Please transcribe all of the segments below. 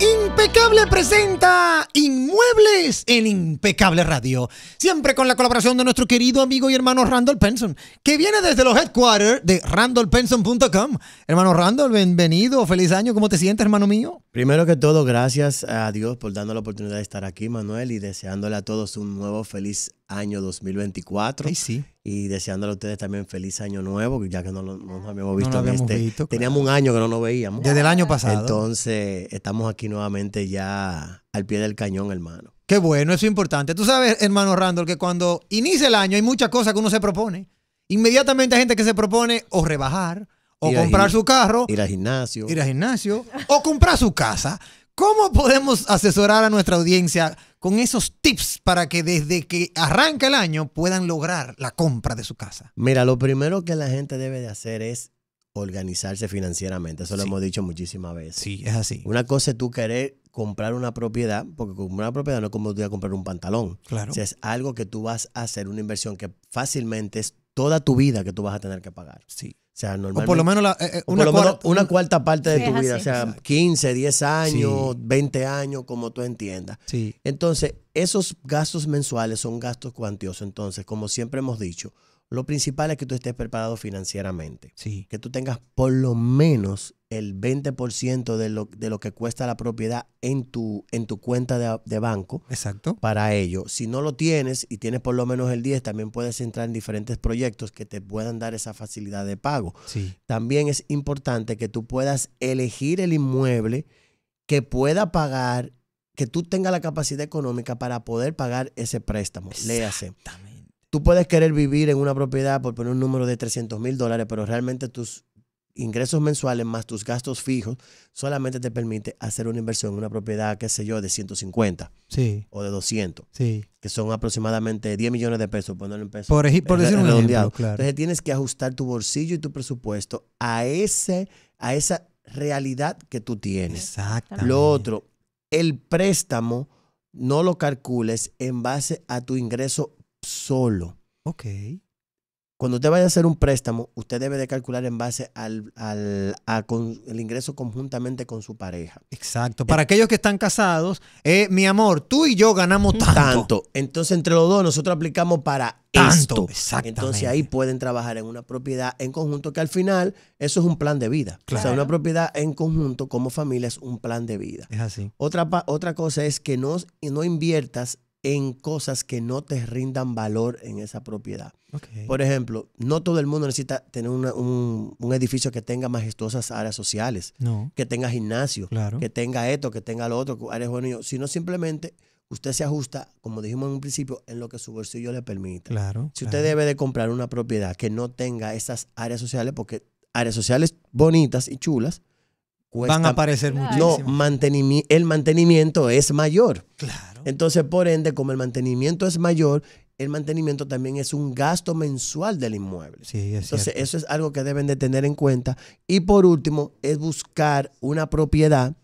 Impecable presenta Inmuebles en Impecable Radio. Siempre con la colaboración de nuestro querido amigo y hermano Randall Penson, que viene desde los headquarters de randallpenson.com. Hermano Randall, bienvenido, feliz año, ¿cómo te sientes, hermano mío? Primero que todo, gracias a Dios por darnos la oportunidad de estar aquí, Manuel, y deseándole a todos un nuevo feliz año 2024. sí. Y deseándole a ustedes también feliz año nuevo, ya que no, nos habíamos visto en este. Teníamos un año que no nos veíamos. Desde el año pasado. Entonces, estamos aquí nuevamente ya al pie del cañón, hermano. Qué bueno, eso es importante. Tú sabes, hermano Randall, que cuando inicia el año hay muchas cosas que uno se propone. Inmediatamente hay gente que se propone o rebajar o comprar su carro. Ir al gimnasio. Ir al gimnasio. o comprar su casa. ¿Cómo podemos asesorar a nuestra audiencia con esos tips para que desde que arranca el año puedan lograr la compra de su casa? Mira, lo primero que la gente debe de hacer es organizarse financieramente. Eso lo hemos dicho muchísimas veces. Sí, es así. Una cosa es tú querer comprar una propiedad, porque comprar una propiedad no es como tú a comprar un pantalón. Claro. O sea, es algo que tú vas a hacer, una inversión que fácilmente es toda tu vida que tú vas a tener que pagar. Sí o por lo menos una, cuarta, parte de tu vida, o sea, 15, 10 años, 20 años, como tú entiendas. Entonces, esos gastos mensuales son gastos cuantiosos. Entonces, como siempre hemos dicho, lo principal es que tú estés preparado financieramente. Sí. Que tú tengas por lo menos el 20% de lo, de lo que cuesta la propiedad en tu, en tu cuenta de, banco. Exacto. Para ello. Si no lo tienes y tienes por lo menos el 10, también puedes entrar en diferentes proyectos que te puedan dar esa facilidad de pago. Sí. También es importante que tú puedas elegir el inmueble que pueda pagar, que tú tengas la capacidad económica para poder pagar ese préstamo. Léase tú puedes querer vivir en una propiedad por poner un número de 300 mil dólares, pero realmente tus ingresos mensuales más tus gastos fijos solamente te permite hacer una inversión en una propiedad, qué sé yo, de 150 sí. o de 200, sí. que son aproximadamente 10 millones de pesos, ponerlo en Por, por decir un ejemplo, Entonces tienes que ajustar tu bolsillo y tu presupuesto a, ese, a esa realidad que tú tienes. Exacto. Lo otro, el préstamo no lo calcules en base a tu ingreso solo. Ok. Cuando usted vaya a hacer un préstamo, usted debe de calcular en base al, el ingreso conjuntamente con su pareja. Exacto. Para aquellos que están casados, eh, mi amor, tú y yo ganamos tanto. Entonces, entre los dos, nosotros aplicamos para esto. Exacto. Entonces, ahí pueden trabajar en una propiedad en conjunto, que al final, eso es un plan de vida. O sea, una propiedad en conjunto como familia es un plan de vida. Es así. Otra, otra cosa es que no inviertas en cosas que no te rindan valor en esa propiedad. Por ejemplo, no todo el mundo necesita tener un, edificio que tenga majestuosas áreas sociales, que tenga gimnasio, claro. que tenga esto, que tenga lo otro, áreas juveniles, sino simplemente usted se ajusta, como dijimos en un principio, en lo que su bolsillo le permite. Claro, si usted debe de comprar una propiedad que no tenga esas áreas sociales, porque áreas sociales bonitas y chulas, van a aparecer muchísimo. No, el mantenimiento es mayor. Claro. Entonces, por ende, como el mantenimiento es mayor, el mantenimiento también es un gasto mensual del inmueble. es Entonces, eso es algo que deben de tener en cuenta. Y por último, es buscar una propiedad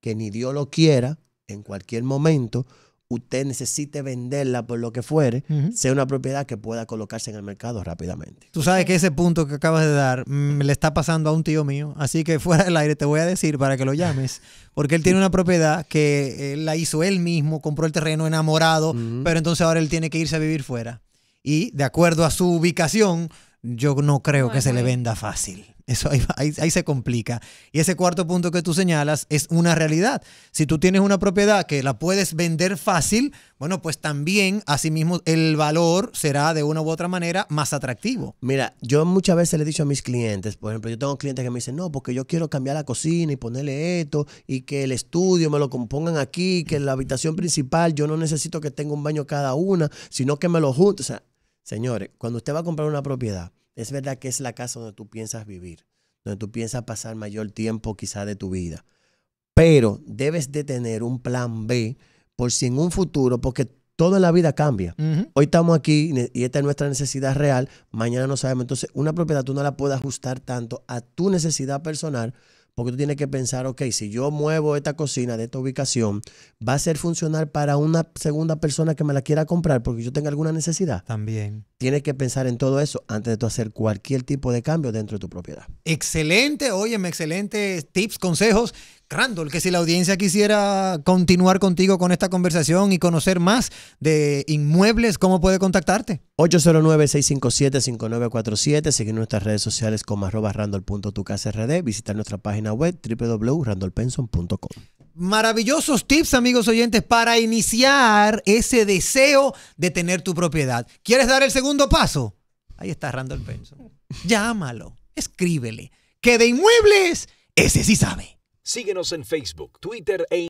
que ni Dios lo quiera en cualquier momento usted necesite venderla por lo que fuere, sea una propiedad que pueda colocarse en el mercado rápidamente. Tú sabes que ese punto que acabas de dar mm, le está pasando a un tío mío, así que fuera del aire te voy a decir para que lo llames, porque él tiene una propiedad que eh, la hizo él mismo, compró el terreno enamorado, pero entonces ahora él tiene que irse a vivir fuera. Y de acuerdo a su ubicación, yo no creo que se le venda fácil. Eso ahí, se complica. Y ese cuarto punto que tú señalas es una realidad. Si tú tienes una propiedad que la puedes vender fácil, bueno, pues también asimismo el valor será de una u otra manera más atractivo. Mira, yo muchas veces le he dicho a mis clientes, por ejemplo, yo tengo clientes que me dicen, no, porque yo quiero cambiar la cocina y ponerle esto y que el estudio me lo compongan aquí, que la habitación principal yo no necesito que tenga un baño cada una, sino que me lo junte. O sea, señores, cuando usted va a comprar una propiedad, es verdad que es la casa donde tú piensas vivir, donde tú piensas pasar mayor tiempo quizá de tu vida. Pero debes de tener un plan B por si en un futuro, porque toda la vida cambia. Hoy estamos aquí y esta es nuestra necesidad real, mañana no sabemos. Entonces, una propiedad tú no la puedes ajustar tanto a tu necesidad personal porque tú tienes que pensar, ok, si yo muevo esta cocina de esta ubicación, ¿va a ser funcional para una segunda persona que me la quiera comprar porque yo tenga alguna necesidad? También. Tienes que pensar en todo eso antes de hacer cualquier tipo de cambio dentro de tu propiedad. Excelente, óyeme, excelentes tips, consejos Randall, que si la audiencia quisiera continuar contigo con esta conversación y conocer más de inmuebles, ¿cómo puede contactarte? 809-657-5947, Sigue nuestras redes sociales como arroba randall.tucasrd, visitar nuestra página web www.randallpenson.com maravillosos tips, amigos oyentes, para iniciar ese deseo de tener tu propiedad. ¿Quieres dar el segundo paso? Ahí está Randall Penson. Llámalo, escríbele, que de inmuebles, ese sí sabe. Síguenos en Facebook, Twitter e Instagram